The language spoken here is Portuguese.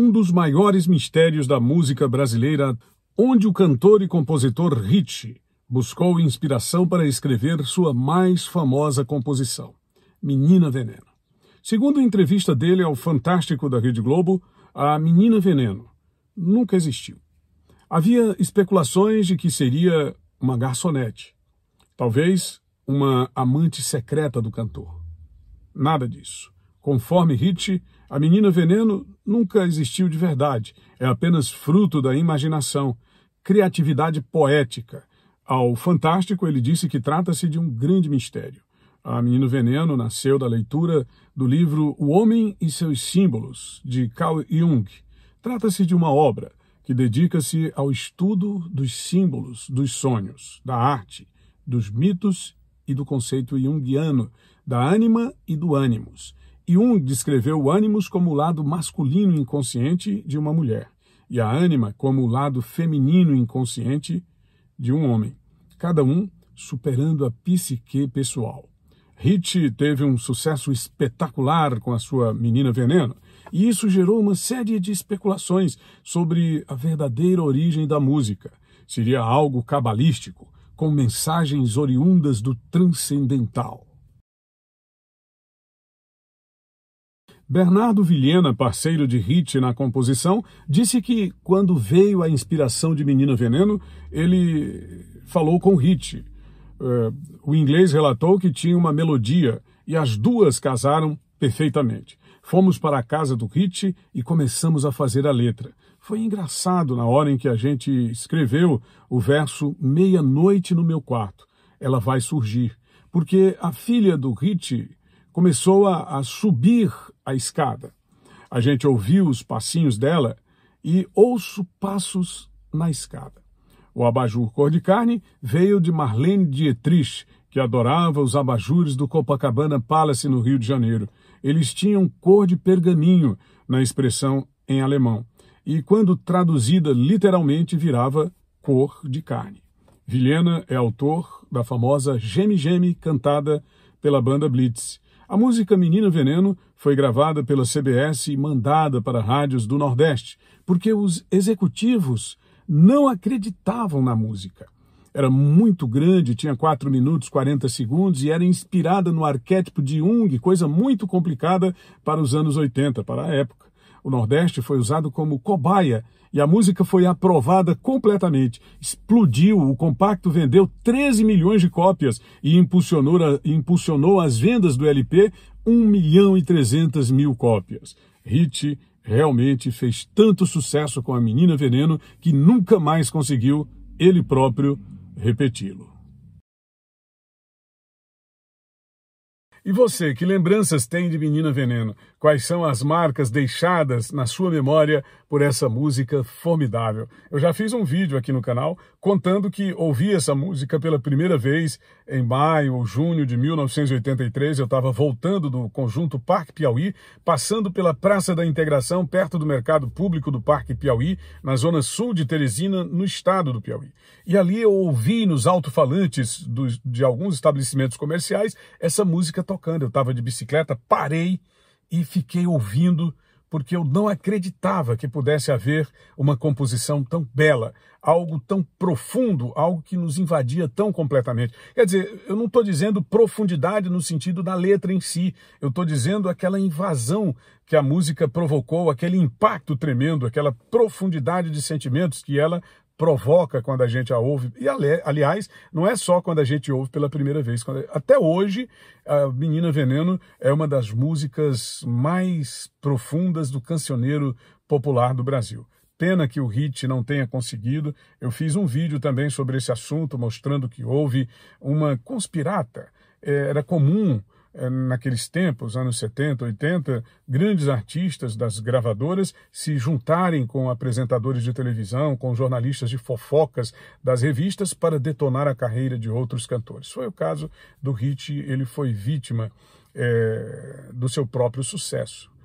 um dos maiores mistérios da música brasileira, onde o cantor e compositor Ritchie buscou inspiração para escrever sua mais famosa composição, Menina Veneno. Segundo a entrevista dele ao Fantástico da Rede Globo, a Menina Veneno nunca existiu. Havia especulações de que seria uma garçonete, talvez uma amante secreta do cantor. Nada disso. Conforme Nietzsche, a menina veneno nunca existiu de verdade, é apenas fruto da imaginação, criatividade poética. Ao Fantástico, ele disse que trata-se de um grande mistério. A menina Veneno nasceu da leitura do livro O Homem e seus Símbolos, de Carl Jung. Trata-se de uma obra que dedica-se ao estudo dos símbolos, dos sonhos, da arte, dos mitos e do conceito junguiano, da ânima e do ânimos. Jung descreveu o ânimos como o lado masculino inconsciente de uma mulher e a ânima como o lado feminino inconsciente de um homem, cada um superando a psique pessoal. Hit teve um sucesso espetacular com a sua Menina Veneno, e isso gerou uma série de especulações sobre a verdadeira origem da música. Seria algo cabalístico, com mensagens oriundas do transcendental. Bernardo Vilhena, parceiro de Hit na composição, disse que quando veio a inspiração de Menina Veneno, ele falou com Hit. Uh, o inglês relatou que tinha uma melodia e as duas casaram perfeitamente. Fomos para a casa do Hit e começamos a fazer a letra. Foi engraçado na hora em que a gente escreveu o verso Meia-Noite no Meu Quarto. Ela vai surgir, porque a filha do Hit começou a, a subir a escada. A gente ouviu os passinhos dela e ouço passos na escada. O abajur cor de carne veio de Marlene Dietrich, que adorava os abajures do Copacabana Palace no Rio de Janeiro. Eles tinham cor de pergaminho na expressão em alemão, e quando traduzida literalmente virava cor de carne. Vilhena é autor da famosa Geme Geme cantada pela banda Blitz. A música Menina Veneno foi gravada pela CBS e mandada para rádios do Nordeste, porque os executivos não acreditavam na música. Era muito grande, tinha 4 minutos 40 segundos e era inspirada no arquétipo de Jung, coisa muito complicada para os anos 80, para a época. O Nordeste foi usado como cobaia e a música foi aprovada completamente. Explodiu, o compacto vendeu 13 milhões de cópias e impulsionou, a, impulsionou as vendas do LP 1 milhão e 300 mil cópias. Hit realmente fez tanto sucesso com a Menina Veneno que nunca mais conseguiu ele próprio repeti-lo. E você, que lembranças tem de Menina Veneno? quais são as marcas deixadas na sua memória por essa música formidável. Eu já fiz um vídeo aqui no canal contando que ouvi essa música pela primeira vez em maio ou junho de 1983. Eu estava voltando do conjunto Parque Piauí, passando pela Praça da Integração, perto do mercado público do Parque Piauí, na zona sul de Teresina, no estado do Piauí. E ali eu ouvi nos alto-falantes de alguns estabelecimentos comerciais essa música tocando. Eu estava de bicicleta, parei e fiquei ouvindo porque eu não acreditava que pudesse haver uma composição tão bela, algo tão profundo, algo que nos invadia tão completamente. Quer dizer, eu não estou dizendo profundidade no sentido da letra em si, eu estou dizendo aquela invasão que a música provocou, aquele impacto tremendo, aquela profundidade de sentimentos que ela provoca quando a gente a ouve. E, aliás, não é só quando a gente ouve pela primeira vez. Até hoje, a Menina Veneno é uma das músicas mais profundas do cancioneiro popular do Brasil. Pena que o hit não tenha conseguido. Eu fiz um vídeo também sobre esse assunto, mostrando que houve uma conspirata. É, era comum é, naqueles tempos, anos 70, 80, grandes artistas das gravadoras se juntarem com apresentadores de televisão, com jornalistas de fofocas das revistas para detonar a carreira de outros cantores. Foi o caso do Hit, ele foi vítima é, do seu próprio sucesso.